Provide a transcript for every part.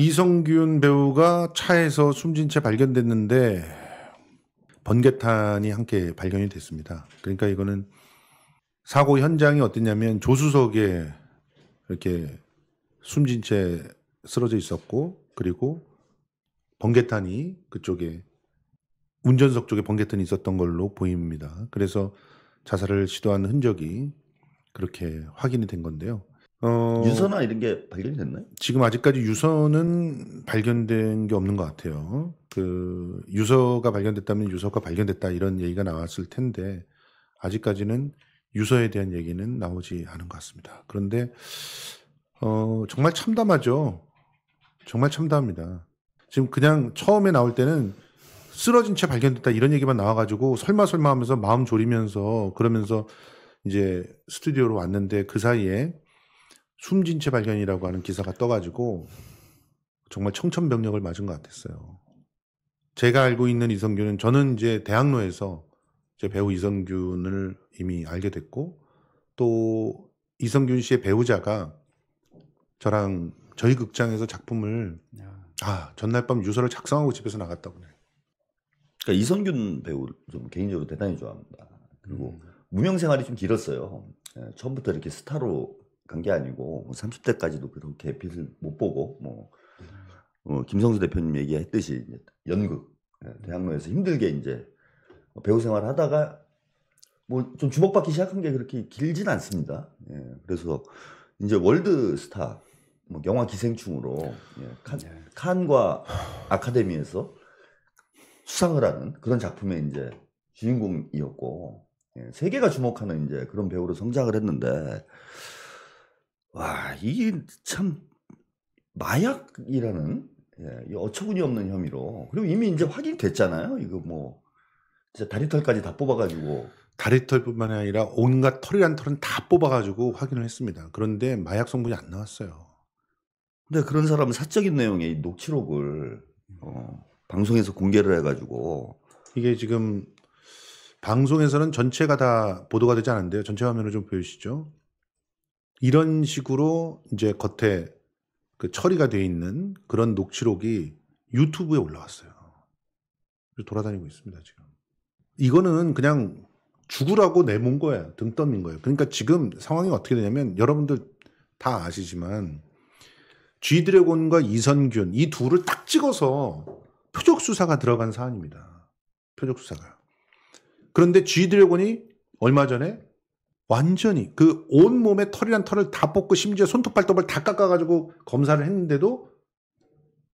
이성균 배우가 차에서 숨진 채 발견됐는데 번개탄이 함께 발견이 됐습니다. 그러니까 이거는 사고 현장이 어땠냐면 조수석에 이렇게 숨진 채 쓰러져 있었고 그리고 번개탄이 그쪽에 운전석 쪽에 번개탄이 있었던 걸로 보입니다. 그래서 자살을 시도한 흔적이 그렇게 확인이 된 건데요. 어, 유서나 이런 게 발견됐나요? 지금 아직까지 유서는 발견된 게 없는 것 같아요. 그 유서가 발견됐다면 유서가 발견됐다 이런 얘기가 나왔을 텐데 아직까지는 유서에 대한 얘기는 나오지 않은 것 같습니다. 그런데 어, 정말 참담하죠. 정말 참담합니다. 지금 그냥 처음에 나올 때는 쓰러진 채 발견됐다 이런 얘기만 나와가지고 설마 설마 하면서 마음 졸이면서 그러면서 이제 스튜디오로 왔는데 그 사이에 숨진 채 발견이라고 하는 기사가 떠가지고 정말 청천벽력을 맞은 것 같았어요. 제가 알고 있는 이성균은 저는 이제 대학로에서 제 배우 이성균을 이미 알게 됐고 또 이성균 씨의 배우자가 저랑 저희 극장에서 작품을 아 전날 밤 유서를 작성하고 집에서 나갔다고 그래요. 그러니까 이성균 배우를 좀 개인적으로 대단히 좋아합니다. 그리고 음. 무명 생활이 좀 길었어요. 예, 처음부터 이렇게 스타로 간게 아니고 30대까지도 뭐 그렇게 빛을 못 보고 뭐 음. 어, 김성수 대표님 얘기했듯이 연극 예, 음. 대학로에서 힘들게 이제 배우 생활 하다가 뭐 좀 주목받기 시작한 게 그렇게 길진 않습니다. 예, 그래서 이제 월드스타 뭐 영화 기생충으로 예, 칸, 네. 칸과 아카데미에서 수상을 하는 그런 작품의 이제 주인공이었고 예, 세계가 주목하는 이제 그런 배우로 성장을 했는데 와, 이게 참 마약이라는 예, 어처구니 없는 혐의로 그리고 이미 이제 확인됐잖아요. 이거 뭐 진짜 다리털까지 다 뽑아가지고 다리털뿐만 아니라 온갖 털이란 털은 다 뽑아가지고 확인을 했습니다. 그런데 마약 성분이 안 나왔어요. 근데 그런 사람은 사적인 내용의 녹취록을 음. 어, 방송에서 공개를 해가지고 이게 지금 방송에서는 전체가 다 보도가 되지 않은데요. 전체 화면을 좀 보여주시죠. 이런 식으로 이제 겉에 그 처리가 돼 있는 그런 녹취록이 유튜브에 올라왔어요. 돌아다니고 있습니다, 지금. 이거는 그냥 죽으라고 내몬 거예요. 등 떠민 거예요. 그러니까 지금 상황이 어떻게 되냐면 여러분들 다 아시지만 G드래곤과 이선균 이 둘을 딱 찍어서 표적 수사가 들어간 사안입니다. 표적 수사가. 그런데 G드래곤이 얼마 전에 완전히 그 온몸에 털이란 털을 다 뽑고 심지어 손톱 발톱을 다 깎아가지고 검사를 했는데도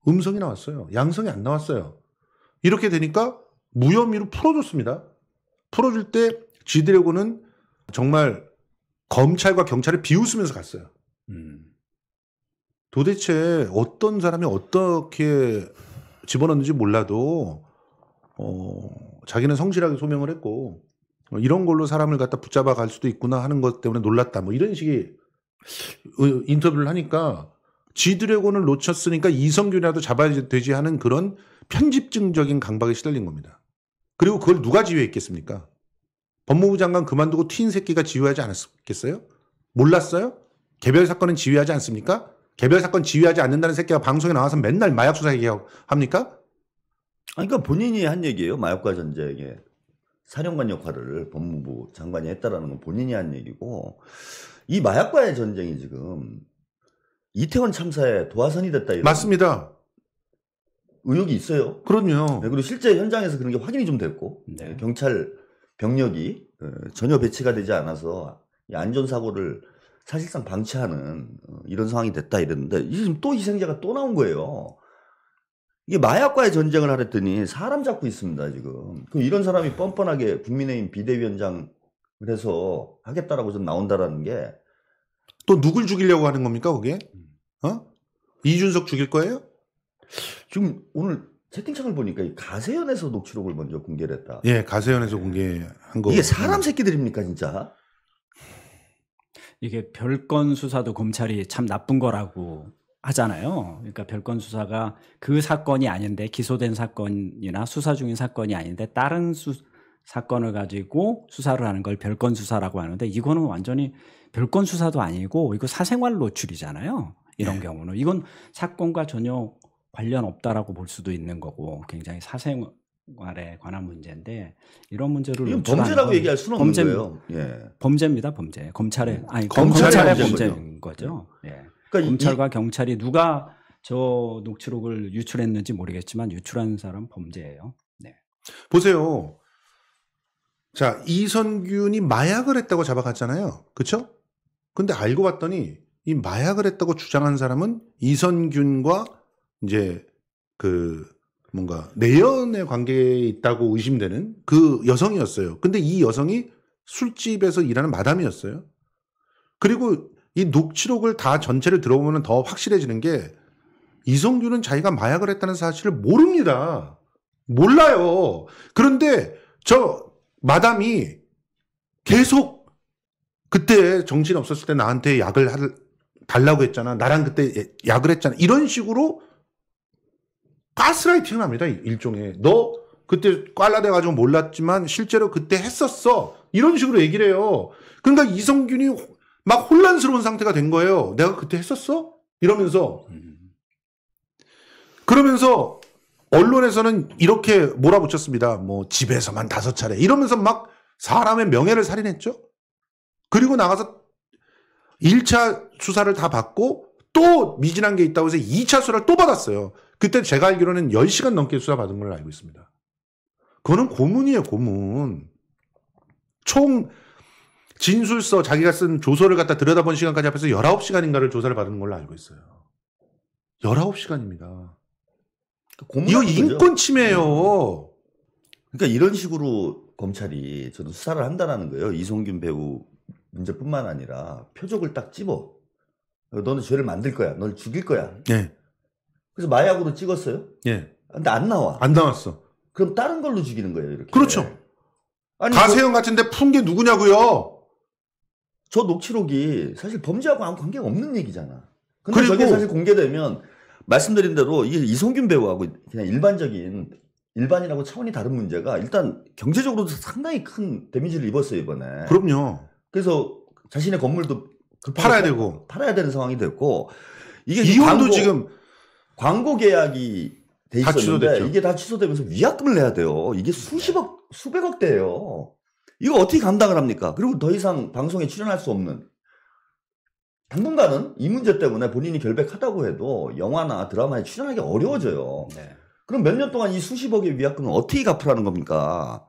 음성이 나왔어요. 양성이 안 나왔어요. 이렇게 되니까 무혐의로 풀어줬습니다. 풀어줄 때 지드래곤은 정말 검찰과 경찰을 비웃으면서 갔어요. 음. 도대체 어떤 사람이 어떻게 집어넣는지 몰라도 어, 자기는 성실하게 소명을 했고 뭐 이런 걸로 사람을 갖다 붙잡아 갈 수도 있구나 하는 것 때문에 놀랐다. 뭐 이런 식의 인터뷰를 하니까 지드래곤을 놓쳤으니까 이성균이라도 잡아야 되지 하는 그런 편집증적인 강박에 시달린 겁니다. 그리고 그걸 누가 지휘했겠습니까? 법무부 장관 그만두고 튄 새끼가 지휘하지 않았겠어요? 몰랐어요? 개별 사건은 지휘하지 않습니까? 개별 사건 지휘하지 않는다는 새끼가 방송에 나와서 맨날 마약 수사 얘기합니까? 아니, 그러니까 본인이 한 얘기예요. 마약과 전쟁에. 사령관 역할을 법무부 장관이 했다라는 건 본인이 한 얘기고 이 마약과의 전쟁이 지금 이태원 참사에 도화선이 됐다 이런 맞습니다. 의혹이 있어요. 그럼요. 네, 그리고 실제 현장에서 그런 게 확인이 좀 됐고 네. 네 경찰 병력이 어, 전혀 배치가 되지 않아서 안전 사고를 사실상 방치하는 어, 이런 상황이 됐다 이랬는데 지금 또 희생자가 또 나온 거예요. 이게 마약과의 전쟁을 하랬더니 사람 잡고 있습니다 지금. 그 이런 사람이 뻔뻔하게 국민의힘 비대위원장 그래서 하겠다라고 좀 나온다라는 게 또 누굴 죽이려고 하는 겁니까 거기에? 음. 어? 이준석 죽일 거예요? 지금 오늘 채팅창을 보니까 가세연에서 녹취록을 먼저 공개를 했다. 예, 가세연에서 공개한 거. 이게 사람 새끼들입니까 진짜? 이게 별건 수사도 검찰이 참 나쁜 거라고 하잖아요. 그러니까 별건 수사가 그 사건이 아닌데 기소된 사건이나 수사 중인 사건이 아닌데 다른 수, 사건을 가지고 수사를 하는 걸 별건 수사라고 하는데 이거는 완전히 별건 수사도 아니고 이거 사생활 노출이잖아요. 이런 네. 경우는 이건 사건과 전혀 관련 없다라고 볼 수도 있는 거고 굉장히 사생활 에 관한 문제인데 이런 문제를 범죄라고 얘기할 수는 범죄, 없는 거예요. 예. 범죄입니다, 범죄. 검찰의 아니 검찰의, 검찰의 범죄인 거죠. 예. 예. 그러니까 검찰과 이, 경찰이 누가 저 녹취록을 유출했는지 모르겠지만 유출한 사람 범죄예요. 네. 보세요. 자, 이선균이 마약을 했다고 잡아갔잖아요. 그렇죠? 근데 알고 봤더니 이 마약을 했다고 주장한 사람은 이선균과 이제 그 뭔가 내연의 관계에 있다고 의심되는 그 여성이었어요. 근데 이 여성이 술집에서 일하는 마담이었어요. 그리고 이 녹취록을 다 전체를 들어보면 더 확실해지는 게 이성규는 자기가 마약을 했다는 사실을 모릅니다. 몰라요. 그런데 저 마담이 계속 그때 정신 없었을 때 나한테 약을 달라고 했잖아. 나랑 그때 예, 약을 했잖아. 이런 식으로 가스라이팅을 합니다. 일종의. 너 그때 꽐라돼가지고 몰랐지만 실제로 그때 했었어. 이런 식으로 얘기를 해요. 그러니까 이성균이 막 혼란스러운 상태가 된 거예요. 내가 그때 했었어? 이러면서. 그러면서 언론에서는 이렇게 몰아붙였습니다. 뭐 집에서만 다섯 차례 이러면서 막 사람의 명예를 살인했죠. 그리고 나가서 1차 수사를 다 받고 또 미진한 게 있다고 해서 2차 수사를 또 받았어요. 그때 제가 알기로는 10시간 넘게 수사 받은 걸로 알고 있습니다. 그거는 고문이에요, 고문. 총 진술서 자기가 쓴 조서를 갖다 들여다본 시간까지 앞에서 19시간인가를 조사를 받은 걸로 알고 있어요. 19시간입니다. 그러니까 이거 인권 침해예요. 네. 그러니까 이런 식으로 검찰이 저는 수사를 한다라는 거예요. 이송균 배우 문제뿐만 아니라 표적을 딱 찝어. 너는 죄를 만들 거야. 널 죽일 거야. 예. 그래서 마약으로 찍었어요. 예. 근데 안 나와. 안 나왔어. 그럼 다른 걸로 죽이는 거예요, 이렇게. 그렇죠. 아니, 가세형 뭐... 같은데 푼 게 누구냐고요? 저 녹취록이 사실 범죄하고 아무 관계가 없는 얘기잖아. 근데 그리고, 저게 사실 공개되면 말씀드린 대로 이게 이성균 배우하고 그냥 일반적인 일반이라고 차원이 다른 문제가 일단 경제적으로도 상당히 큰 데미지를 입었어요 이번에. 그럼요. 그래서 자신의 건물도 팔아야 되고 팔아야 되는 상황이 됐고 이게 이혼도 지금 광고 계약이 돼 있었는데 이게 다 취소되면서 위약금을 내야 돼요. 이게 수십억 수백억 대예요. 이거 어떻게 감당을 합니까? 그리고 더 이상 방송에 출연할 수 없는. 당분간은 이 문제 때문에 본인이 결백하다고 해도 영화나 드라마에 출연하기 어려워져요. 네. 그럼 몇 년 동안 이 수십억의 위약금을 어떻게 갚으라는 겁니까?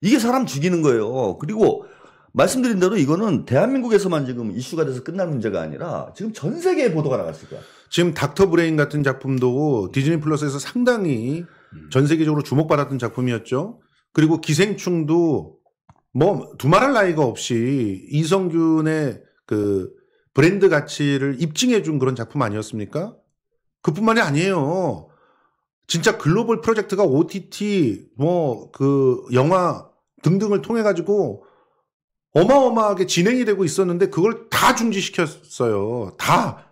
이게 사람 죽이는 거예요. 그리고 말씀드린 대로 이거는 대한민국에서만 지금 이슈가 돼서 끝날 문제가 아니라 지금 전 세계에 보도가 나갔을 거야. 지금 닥터 브레인 같은 작품도 디즈니 플러스에서 상당히 음. 전 세계적으로 주목받았던 작품이었죠. 그리고 기생충도 뭐 두말할 나이가 없이 이성균의 그 브랜드 가치를 입증해 준 그런 작품 아니었습니까? 그뿐만이 아니에요. 진짜 글로벌 프로젝트가 OTT 뭐 그 영화 등등을 통해 가지고 어마어마하게 진행이 되고 있었는데 그걸 다 중지시켰어요. 다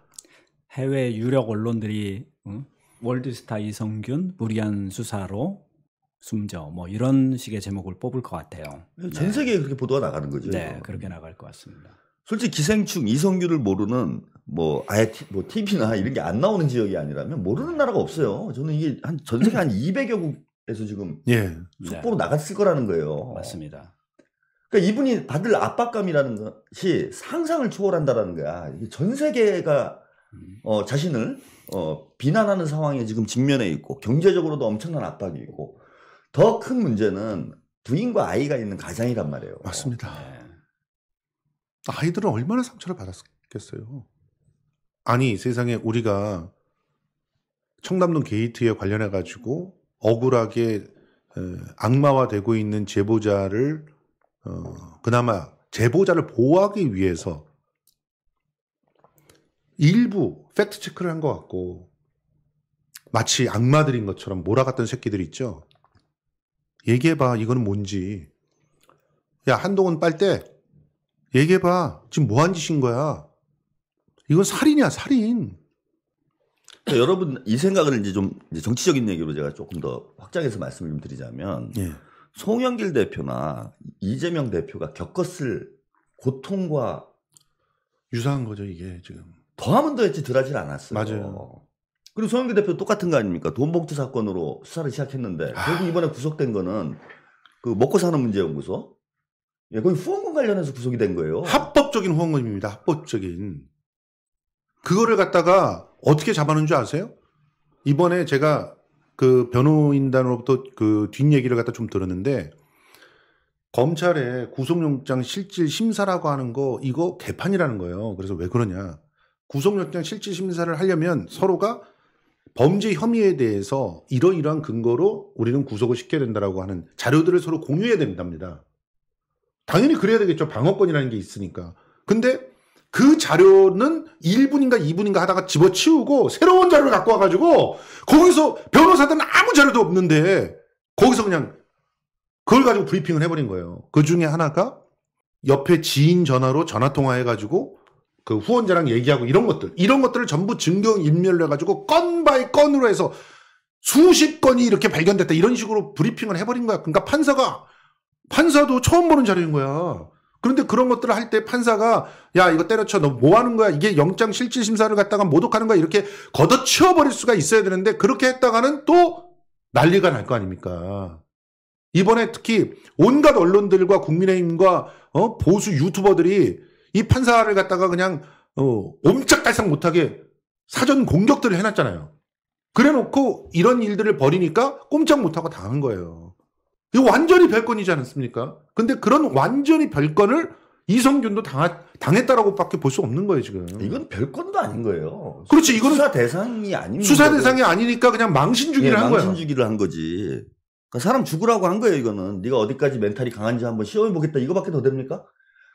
해외 유력 언론들이 응? 월드스타 이성균 무리한 수사로 숨져 뭐 이런 식의 제목을 뽑을 것 같아요. 네, 전 네. 세계에 네. 그렇게 보도가 나가는 거죠. 네, 이거. 그렇게 나갈 것 같습니다. 솔직히 기생충 이성규를 모르는 뭐 아예 티, 뭐 TV나 이런 게 안 나오는 지역이 아니라면 모르는 나라가 없어요. 저는 이게 한 전 세계 한 200여 국에서 지금 예. 속보로 네. 나갔을 거라는 거예요. 맞습니다. 그러니까 이분이 받을 압박감이라는 것이 상상을 초월한다라는 거야. 전 세계가 음. 어, 자신을 어, 비난하는 상황에 지금 직면해 있고 경제적으로도 엄청난 압박이 있고 더큰 문제는 부인과 아이가 있는 가장이란 말이에요. 맞습니다. 네. 아이들은 얼마나 상처를 받았겠어요. 아니 세상에 우리가 청담동 게이트에 관련해 가지고 억울하게 어, 악마화되고 있는 제보자를 어, 그나마 제보자를 보호하기 위해서 일부 팩트 체크를 한 것 같고 마치 악마들인 것처럼 몰아갔던 새끼들 있죠. 얘기해봐. 이거는 뭔지. 야, 한동훈 빨대. 얘기해봐. 지금 뭐한 짓인 거야? 이건 살인이야, 살인. 그러니까 여러분, 이 생각을 이제 좀 이제 정치적인 얘기로 제가 조금 더 확장해서 말씀을 좀 드리자면, 예. 송영길 대표나 이재명 대표가 겪었을 고통과 유사한 거죠, 이게 지금. 더하면 더했지 덜하지 않았어요. 맞아요. 그리고 송영길 대표 똑같은 거 아닙니까? 돈봉투 사건으로 수사를 시작했는데 아. 결국 이번에 구속된 거는 그 먹고 사는 문제 연구소 예, 거기 후원금 관련해서 구속이 된 거예요. 합법적인 후원금입니다. 합법적인. 그거를 갖다가 어떻게 잡아놓은 줄 아세요? 이번에 제가 그 변호인단으로부터 그 뒷얘기를 갖다 좀 들었는데 검찰의 구속영장 실질 심사라고 하는 거 이거 개판이라는 거예요. 그래서 왜 그러냐? 구속영장 실질 심사를 하려면 서로가 범죄 혐의에 대해서 이러이러한 근거로 우리는 구속을 시켜야 된다라고 하는 자료들을 서로 공유해야 된답니다. 당연히 그래야 되겠죠. 방어권이라는 게 있으니까. 근데 그 자료는 1분인가 2분인가 하다가 집어치우고 새로운 자료를 갖고 와가지고 거기서 변호사들은 아무 자료도 없는데 거기서 그냥 그걸 가지고 브리핑을 해버린 거예요. 그 중에 하나가 옆에 지인 전화로 전화 통화해가지고 그 후원자랑 얘기하고 이런 것들 이런 것들을 전부 증명 인멸해 가지고 건 바이 건으로 해서 수십 건이 이렇게 발견됐다 이런 식으로 브리핑을 해버린 거야. 그러니까 판사가 판사도 처음 보는 자료인 거야. 그런데 그런 것들을 할 때 판사가 야 이거 때려쳐 너 뭐 하는 거야 이게 영장 실질 심사를 갖다가 모독하는 거야 이렇게 걷어치워 버릴 수가 있어야 되는데 그렇게 했다가는 또 난리가 날 거 아닙니까? 이번에 특히 온갖 언론들과 국민의힘과 어, 보수 유튜버들이 이 판사를 갖다가 그냥 어, 옴짝달싹 못하게 사전 공격들을 해놨잖아요. 그래놓고 이런 일들을 벌이니까 꼼짝 못하고 당한 거예요. 이 완전히 별건이지 않습니까? 근데 그런 완전히 별건을 이성균도 당하, 당했다라고밖에 볼 수 없는 거예요 지금. 이건 별건도 아닌 거예요. 그렇지 이거는 수사 대상이 아닌 수사 대상이 아니니까 그냥 망신 주기를 예, 한 거예요. 망신 주기를 한 거지. 그러니까 사람 죽으라고 한 거예요 이거는. 네가 어디까지 멘탈이 강한지 한번 시험해 보겠다 이거밖에 더 됩니까?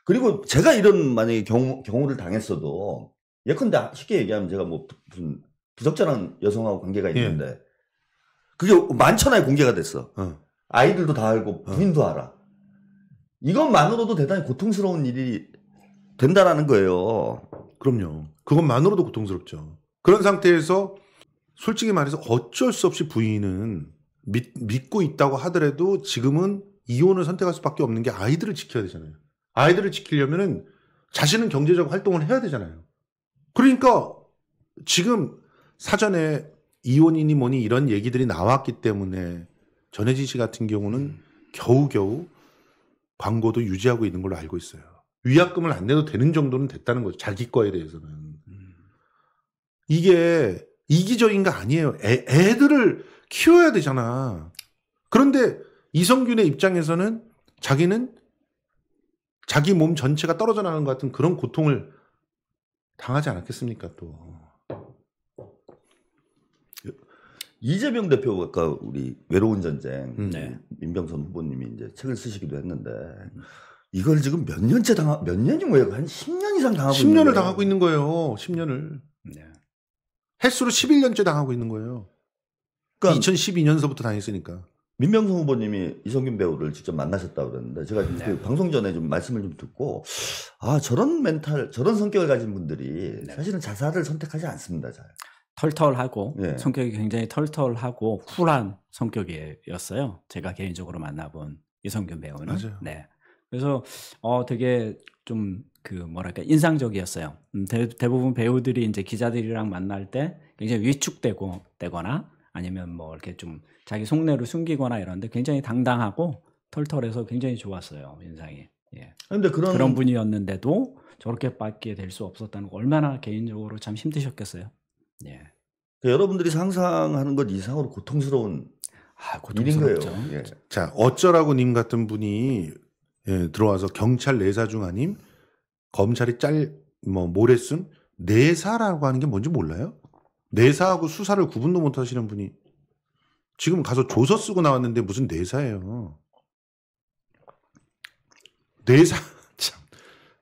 그리고 제가 이런 만약에 경우, 경우를 당했어도 예컨대 쉽게 얘기하면 제가 뭐 무슨 부적절한 여성하고 관계가 예. 있는데 예. 그게 만천하에 공개가 됐어. 어. 아이들도 다 알고 어. 부인도 어. 알아. 이것만으로도 대단히 고통스러운 일이 된다라는 거예요. 그럼요. 그것만으로도 고통스럽죠. 그런 상태에서 솔직히 말해서 어쩔 수 없이 부인은 믿, 믿고 있다고 하더라도 지금은 이혼을 선택할 수밖에 없는 게 아이들을 지켜야 되잖아요. 아이들을 지키려면은 자신은 경제적 활동을 해야 되잖아요. 그러니까 지금 사전에 이혼이니 뭐니 이런 얘기들이 나왔기 때문에 전해진씨 같은 경우는 음. 겨우겨우 광고도 유지하고 있는 걸로 알고 있어요. 위약금을 안 내도 되는 정도는 됐다는 거죠. 자기 거에 대해서는. 음. 이게 이기적인 거 아니에요. 애, 애들을 키워야 되잖아. 그런데 이성균의 입장에서는 자기는 자기 몸 전체가 떨어져 나가는 것 같은 그런 고통을 당하지 않았겠습니까 또 이재명 대표가 우리 외로운 전쟁 음. 네. 민병선 후보님이 이제 책을 쓰시기도 했는데 이걸 지금 몇 년째 당하 몇 년인 거예요 한 10년 이상 당하고 10년을 있는 당하고 있는 거예요 10년을 네. 횟수로 11년째 당하고 있는 거예요 그러니까 2012년서부터 당했으니까 민명성 후보님이 이성균 배우를 직접 만나셨다고 그랬는데 제가 그 네. 그 방송 전에 좀 말씀을 좀 듣고 아 저런 멘탈 저런 성격을 가진 분들이 네. 사실은 자살을 선택하지 않습니다 잘 털털하고 네. 성격이 굉장히 털털하고 쿨한 성격이었어요 제가 개인적으로 만나본 이성균 배우는 맞아요. 네 그래서 어 되게 좀 그 뭐랄까 인상적이었어요 음, 대, 대부분 배우들이 이제 기자들이랑 만날 때 굉장히 위축되고 되거나 아니면 뭐 이렇게 좀 자기 속내를 숨기거나 이런데 굉장히 당당하고 털털해서 굉장히 좋았어요 인상이. 예. 근데 그런 그런 분이었는데도 저렇게 받게 될 수 없었다는 거 얼마나 개인적으로 참 힘드셨겠어요. 예. 그 여러분들이 상상하는 것 이상으로 고통스러운 아, 고통스럽죠. 일인 거예요. 예. 자 어쩌라고 님 같은 분이 예, 들어와서 경찰 내사 중 아님 검찰이 짤 뭐모래쓴 내사라고 하는 게 뭔지 몰라요? 내사하고 수사를 구분도 못 하시는 분이 지금 가서 조서 쓰고 나왔는데 무슨 내사예요. 내사 참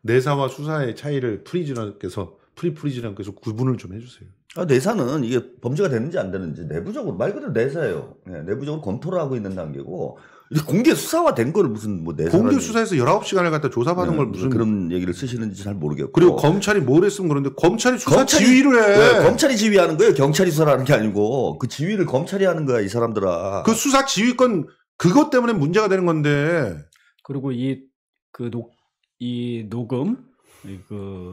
내사와 수사의 차이를 프리즈너께서 프리 프리즈너께서 구분을 좀 해주세요. 아, 내사는 이게 범죄가 되는지 안 되는지 내부적으로 말 그대로 내사예요. 네, 내부적으로 검토를 하고 있는 단계고 공개 수사화된 걸 무슨 뭐 내 공개 수사에서 19시간을 갖다 조사받은 네, 걸 무슨 그런 얘기를 쓰시는지 잘 모르겠고 그리고 검찰이 뭘 했으면 그런데 검찰이 수사 검찰이, 지휘를 해 네, 검찰이 지휘하는 거예요 경찰이 수사하는 게 아니고 그 지휘를 검찰이 하는 거야 이 사람들아 그 수사 지휘권 그것 때문에 문제가 되는 건데 그리고 이 그 녹이 그 녹음 그이 그,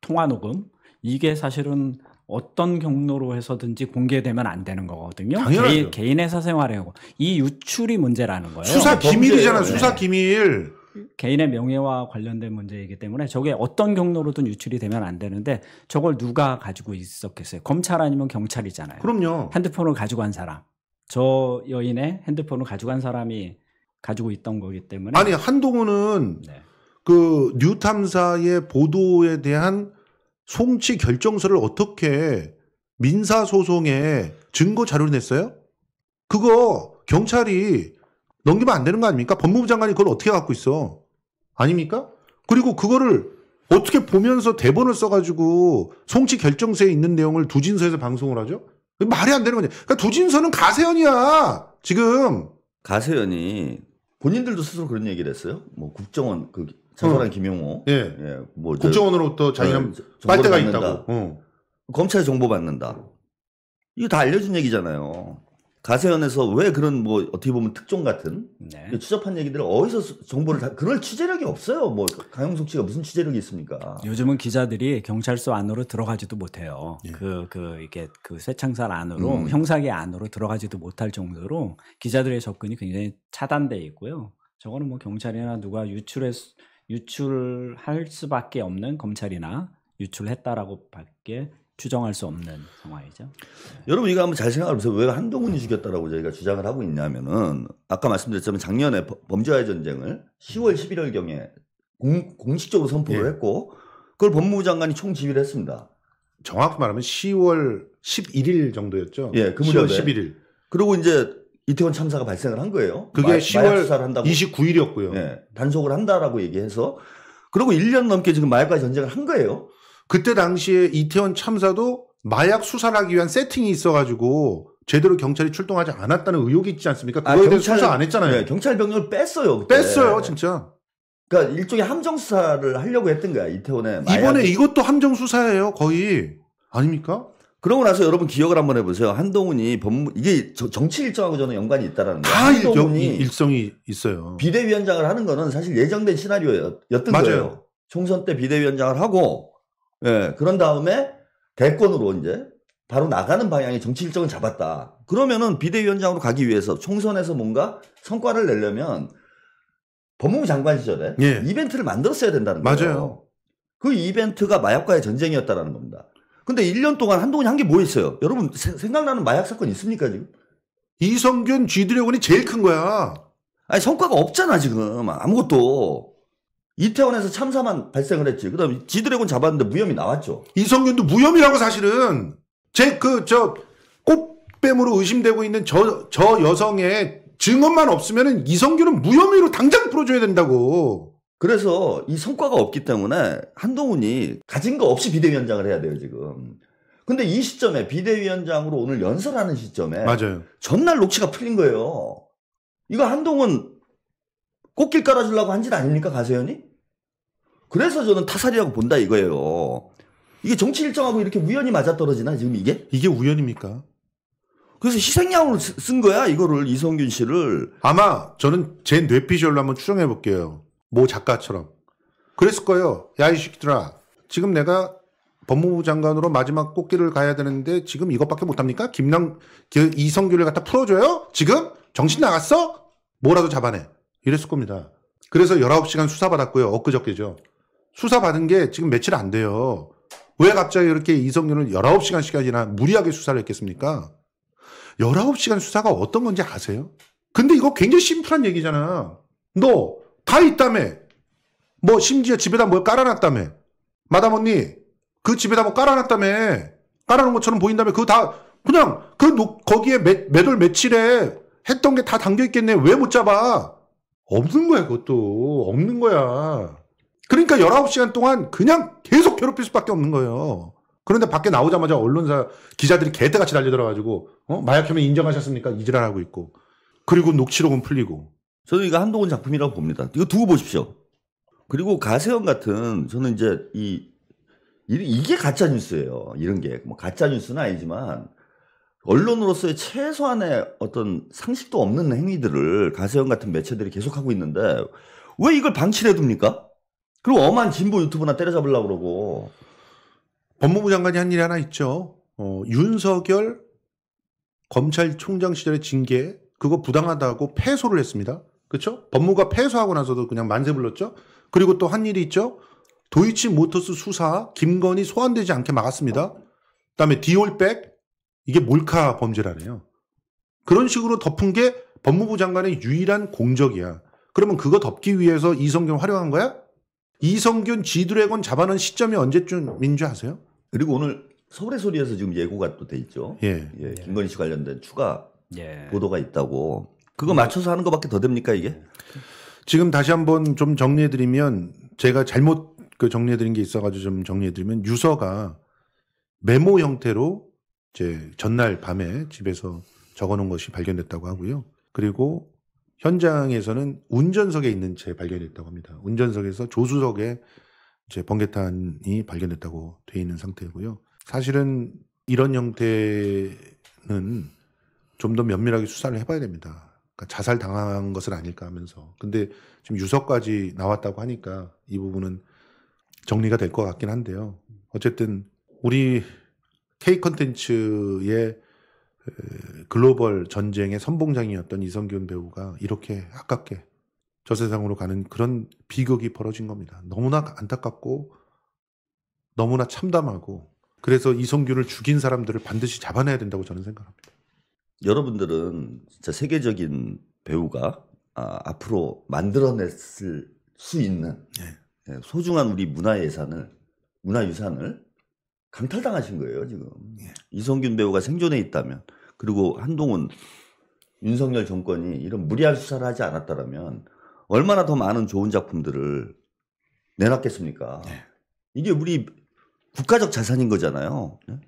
통화 녹음 이게 사실은 어떤 경로로 해서든지 공개되면 안 되는 거거든요. 당연하죠. 개인, 개인 회사 생활에 이 유출이 문제라는 거예요. 수사 기밀이잖아. 네. 수사 기밀. 개인의 명예와 관련된 문제이기 때문에 저게 어떤 경로로든 유출이 되면 안 되는데 저걸 누가 가지고 있었겠어요? 검찰 아니면 경찰이잖아요. 그럼요. 핸드폰을 가지고 간 사람. 저 여인의 핸드폰을 가지고 간 사람이 가지고 있던 거기 때문에 아니 한동훈은 네. 그 뉴탐사의 보도에 대한 송치 결정서를 어떻게 민사소송에 증거 자료를 냈어요? 그거 경찰이 넘기면 안 되는 거 아닙니까? 법무부 장관이 그걸 어떻게 갖고 있어? 아닙니까? 그리고 그거를 어떻게 보면서 대본을 써가지고 송치 결정서에 있는 내용을 두진서에서 방송을 하죠? 말이 안 되는 거냐. 그러니까 두진서는 가세연이야! 지금! 가세연이 본인들도 스스로 그런 얘기를 했어요? 뭐 국정원 그 저소한 어. 김용호. 예. 예. 뭐 국정원으로부터 어, 자기는 예, 빨대가 있다고. 어. 검찰 정보 받는다. 이거 다 알려준 얘기잖아요. 가세연에서 왜 그런 뭐 어떻게 보면 특종 같은 네. 추접한 얘기들을 어디서 정보를 다 그럴 취재력이 없어요. 뭐 강영석 씨가 무슨 취재력이 있습니까? 요즘은 기자들이 경찰서 안으로 들어가지도 못해요. 그그 예. 그, 그 이게 그 쇠창살 안으로 음. 형사계 안으로 들어가지도 못할 정도로 기자들의 접근이 굉장히 차단돼 있고요. 저거는 뭐 경찰이나 누가 유출해 유출할 수밖에 없는 검찰이나 유출했다라고밖에 추정할 수 없는 상황이죠. 네. 여러분 이거 한번 잘 생각해 보세요. 왜 한동훈이 죽였다라고 저희가 주장을 하고 있냐면은 아까 말씀드렸지만 작년에 범죄와의 전쟁을 10월 11월 음. 경에 공, 식적으로 선포를 네. 했고 그걸 법무부 장관이 총 지휘를 했습니다. 정확히 말하면 10월 11일 정도였죠. 예, 그 10월 11일. 그리고 이제 이태원 참사가 발생을 한 거예요. 그게 마, 10월 한다고 29일이었고요. 네, 단속을 한다라고 얘기해서 그리고 1년 넘게 지금 마약과 전쟁을 한 거예요. 그때 당시에 이태원 참사도 마약 수사를 하기 위한 세팅이 있어가지고 제대로 경찰이 출동하지 않았다는 의혹이 있지 않습니까? 그거에 아, 경찰, 대해서 수사 안 했잖아요. 네, 경찰 병력을 뺐어요. 그때. 뺐어요, 네. 진짜. 그러니까 일종의 함정 수사를 하려고 했던 거야 이태원에. 마약이. 이번에 이것도 함정 수사예요, 거의 아닙니까? 그러고 나서 여러분 기억을 한번 해보세요. 한동훈이 법무 이게 정치 일정하고 저는 연관이 있다라는 거예요. 한동훈이 일정이 있어요. 비대위원장을 하는 거는 사실 예정된 시나리오였던 맞아요. 거예요. 총선 때 비대위원장을 하고 예 그런 다음에 대권으로 이제 바로 나가는 방향의 정치 일정을 잡았다. 그러면은 비대위원장으로 가기 위해서 총선에서 뭔가 성과를 내려면 법무부 장관 시절에 예. 이벤트를 만들었어야 된다는 거예요. 맞아요. 그 이벤트가 마약과의 전쟁이었다라는 겁니다. 근데 1년 동안 한동훈이 한 게 뭐 있어요? 여러분 세, 생각나는 마약 사건 있습니까 지금? 이성균 쥐드래곤이 제일 큰 거야. 아니 성과가 없잖아 지금 아무것도. 이태원에서 참사만 발생을 했지. 그다음에 지드래곤 잡았는데 무혐의 나왔죠. 이성균도 무혐의라고 사실은 제 그저 꽃뱀으로 의심되고 있는 저 저 여성의 증언만 없으면은 이성균은 무혐의로 당장 풀어줘야 된다고. 그래서 이 성과가 없기 때문에 한동훈이 가진 거 없이 비대위원장을 해야 돼요, 지금. 근데 이 시점에 비대위원장으로 오늘 연설하는 시점에 맞아요. 전날 녹취가 풀린 거예요. 이거 한동훈 꽃길 깔아주려고 한 짓 아닙니까, 가세현이? 그래서 저는 타살이라고 본다 이거예요. 이게 정치 일정하고 이렇게 우연히 맞아떨어지나, 지금 이게? 이게 우연입니까? 그래서 희생양으로 쓴 거야, 이거를, 이성균 씨를. 아마 저는 제 뇌피셜로 한번 추정해 볼게요. 모 작가처럼 그랬을 거예요. 야이 시키더라. 지금 내가 법무부 장관으로 마지막 꽃길을 가야 되는데 지금 이것밖에 못합니까? 김남 그 이성규를 갖다 풀어줘요? 지금 정신 나갔어? 뭐라도 잡아내 이랬을 겁니다. 그래서 19시간 수사받았고요. 엊그저께죠. 수사받은 게 지금 며칠 안 돼요. 왜 갑자기 이렇게 이성윤을 1 9시간시간이나 무리하게 수사를 했겠습니까? 19시간 수사가 어떤 건지 아세요? 근데 이거 굉장히 심플한 얘기잖아. 너다 있다며. 뭐 심지어 집에다 뭘 깔아놨다며. 마담 언니 그 집에다 뭐 깔아놨다며. 깔아놓은 것처럼 보인다며. 그거 다 그냥 그 노, 거기에 몇, 몇월 며칠에 했던 게 다 담겨 있겠네. 왜 못 잡아? 없는 거야 그것도. 없는 거야. 그러니까 19시간 동안 그냥 계속 괴롭힐 수밖에 없는 거예요. 그런데 밖에 나오자마자 언론사 기자들이 개떼같이 달려들어가지고 어? 마약혐의 인정하셨습니까? 이질환하고 있고 그리고 녹취록은 풀리고 저는 이거 한동훈 작품이라고 봅니다. 이거 두고 보십시오. 그리고 가세현 같은 저는 이제 이 이게 가짜 뉴스예요. 이런 게 뭐 가짜 뉴스는 아니지만 언론으로서의 최소한의 어떤 상식도 없는 행위들을 가세현 같은 매체들이 계속하고 있는데 왜 이걸 방치해 둡니까? 그리고 엄한 진보 유튜브나 때려잡으려고 그러고 법무부 장관이 한 일이 하나 있죠. 어, 윤석열 검찰총장 시절의 징계 그거 부당하다고 패소를 했습니다. 그렇죠? 법무가 폐쇄하고 나서도 그냥 만세 불렀죠. 그리고 또 한 일이 있죠. 도이치 모터스 수사 김건희 소환되지 않게 막았습니다. 그다음에 디올백 이게 몰카 범죄라네요. 그런 식으로 덮은 게 법무부 장관의 유일한 공적이야. 그러면 그거 덮기 위해서 이성균 활용한 거야? 이성균 지드래곤 잡아낸 시점이 언제쯤인 줄 아세요? 그리고 오늘 서울의 소리에서 지금 예고가 또 돼 있죠. 예. 예. 김건희 씨 관련된 추가 예. 보도가 있다고 그거 맞춰서 하는 것밖에 더 됩니까 이게? 지금 다시 한번 좀 정리해드리면 제가 잘못 그 정리해드린 게 있어가지고 좀 정리해드리면 유서가 메모 형태로 이제 전날 밤에 집에서 적어놓은 것이 발견됐다고 하고요. 그리고 현장에서는 운전석에 있는 채 발견됐다고 합니다. 운전석에서 조수석에 이제 번개탄이 발견됐다고 돼 있는 상태고요. 사실은 이런 형태는 좀 더 면밀하게 수사를 해봐야 됩니다. 그러니까 자살 당한 것은 아닐까 하면서 근데 지금 유서까지 나왔다고 하니까 이 부분은 정리가 될 것 같긴 한데요. 어쨌든 우리 K 컨텐츠의 글로벌 전쟁의 선봉장이었던 이성균 배우가 이렇게 아깝게 저 세상으로 가는 그런 비극이 벌어진 겁니다. 너무나 안타깝고 너무나 참담하고 그래서 이성균을 죽인 사람들을 반드시 잡아내야 된다고 저는 생각합니다. 여러분들은 진짜 세계적인 배우가 아, 앞으로 만들어냈을 수 있는 네. 예, 소중한 우리 문화 예산을 문화 유산을 강탈당하신 거예요 지금 네. 이성균 배우가 생존해 있다면 그리고 한동훈 윤석열 정권이 이런 무리한 수사를 하지 않았다라면 얼마나 더 많은 좋은 작품들을 내놨겠습니까? 네. 이게 우리 국가적 자산인 거잖아요. 네?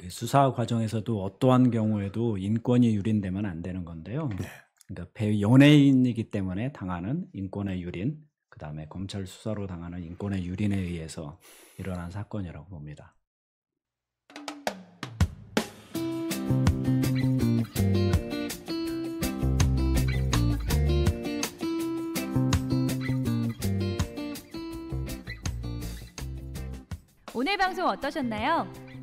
그 수사 과정에서도 어떠한 경우에도 인권이 유린되면 안 되는 건데요. 네. 그러니까 배 연예인이기 때문에 당하는 인권의 유린, 그 다음에 검찰 수사로 당하는 인권의 유린에 의해서 일어난 사건이라고 봅니다. 오늘 방송 어떠셨나요?